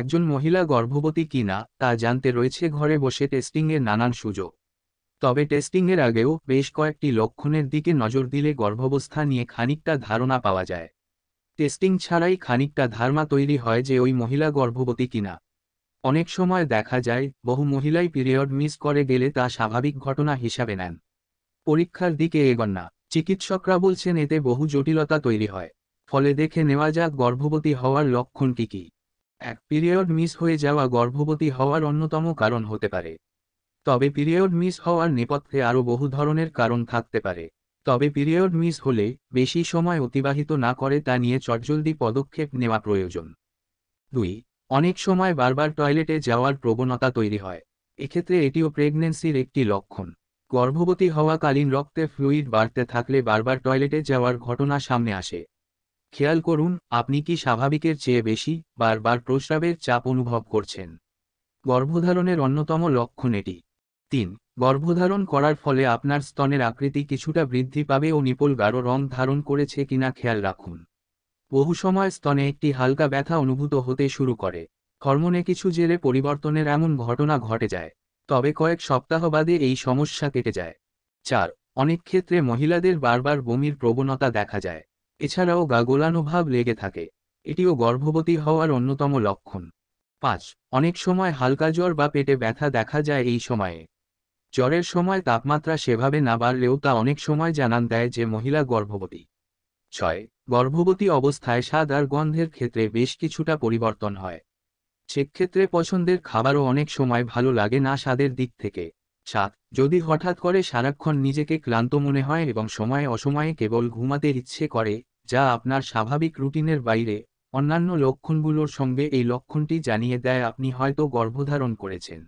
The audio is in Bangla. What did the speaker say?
একজন মহিলা গর্ভবতী কিনা তা জানতে রয়েছে ঘরে বসে টেস্টিংয়ের নানান সুযোগ তবে টেস্টিংয়ের আগেও বেশ কয়েকটি লক্ষণের দিকে নজর দিলে গর্ভাবস্থা নিয়ে খানিকটা ধারণা পাওয়া যায় টেস্টিং ছাড়াই খানিকটা ধারণা তৈরি হয় যে ওই মহিলা গর্ভবতী কিনা অনেক সময় দেখা যায় বহু মহিলাই পিরিয়ড মিস করে গেলে তা স্বাভাবিক ঘটনা হিসাবে নেন পরীক্ষার দিকে এগন না চিকিৎসকরা বলছেন এতে বহু জটিলতা তৈরি হয় ফলে দেখে নেওয়া যাক গর্ভবতী হওয়ার লক্ষণটি কী এক পিরিয়ড মিস হয়ে যাওয়া গর্ভবতী হওয়ার অন্যতম কারণ হতে পারে তবে পিরিয়ড মিস হওয়ার নেপথ্যে আরও বহু ধরনের কারণ থাকতে পারে তবে পিরিয়ড মিস হলে বেশি সময় অতিবাহিত না করে তা নিয়ে চটজলদি পদক্ষেপ নেওয়া প্রয়োজন দুই অনেক সময় বারবার টয়লেটে যাওয়ার প্রবণতা তৈরি হয় এক্ষেত্রে এটিও প্রেগনেন্সির একটি লক্ষণ গর্ভবতী হওয়াকালীন রক্তে ফ্লুইড বাড়তে থাকলে বারবার টয়লেটে যাওয়ার ঘটনা সামনে আসে খেয়াল করুন আপনি কি স্বাভাবিকের চেয়ে বেশি বারবার প্রস্রাবের চাপ অনুভব করছেন গর্ভধারণের অন্যতম লক্ষণ এটি তিন গর্ভধারণ করার ফলে আপনার স্তনের আকৃতি কিছুটা বৃদ্ধি পাবে ও নিপল গাঢ় রং ধারণ করেছে কিনা খেয়াল রাখুন বহু সময় স্তনে একটি হালকা ব্যথা অনুভূত হতে শুরু করে হরমোনে কিছু জেলে পরিবর্তনের এমন ঘটনা ঘটে যায় তবে কয়েক সপ্তাহ বাদে এই সমস্যা কেটে যায় চার অনেক ক্ষেত্রে মহিলাদের বারবার বমির প্রবণতা দেখা যায় এছাড়াও গা গোলানুভাব লেগে থাকে এটিও গর্ভবতী হওয়ার অন্যতম লক্ষণ পাঁচ অনেক সময় হালকা জ্বর বা পেটে ব্যথা দেখা যায় এই সময়ে জ্বরের সময় তাপমাত্রা সেভাবে না বাড়লেও তা অনেক সময় জানান দেয় যে মহিলা গর্ভবতী ছয় গর্ভবতী অবস্থায় স্বাদ আর গন্ধের ক্ষেত্রে বেশ কিছুটা পরিবর্তন হয় সেক্ষেত্রে পছন্দের খাবারও অনেক সময় ভালো লাগে না স্বাদের দিক থেকে সাত যদি হঠাৎ করে সারাক্ষণ নিজেকে ক্লান্ত মনে হয় এবং সময়ে অসময়ে কেবল ঘুমাতে ইচ্ছে করে যা আপনার স্বাভাবিক রুটিনের বাইরে অন্যান্য লক্ষণগুলোর সঙ্গে এই লক্ষণটি জানিয়ে দেয় আপনি হয়তো গর্ভধারণ করেছেন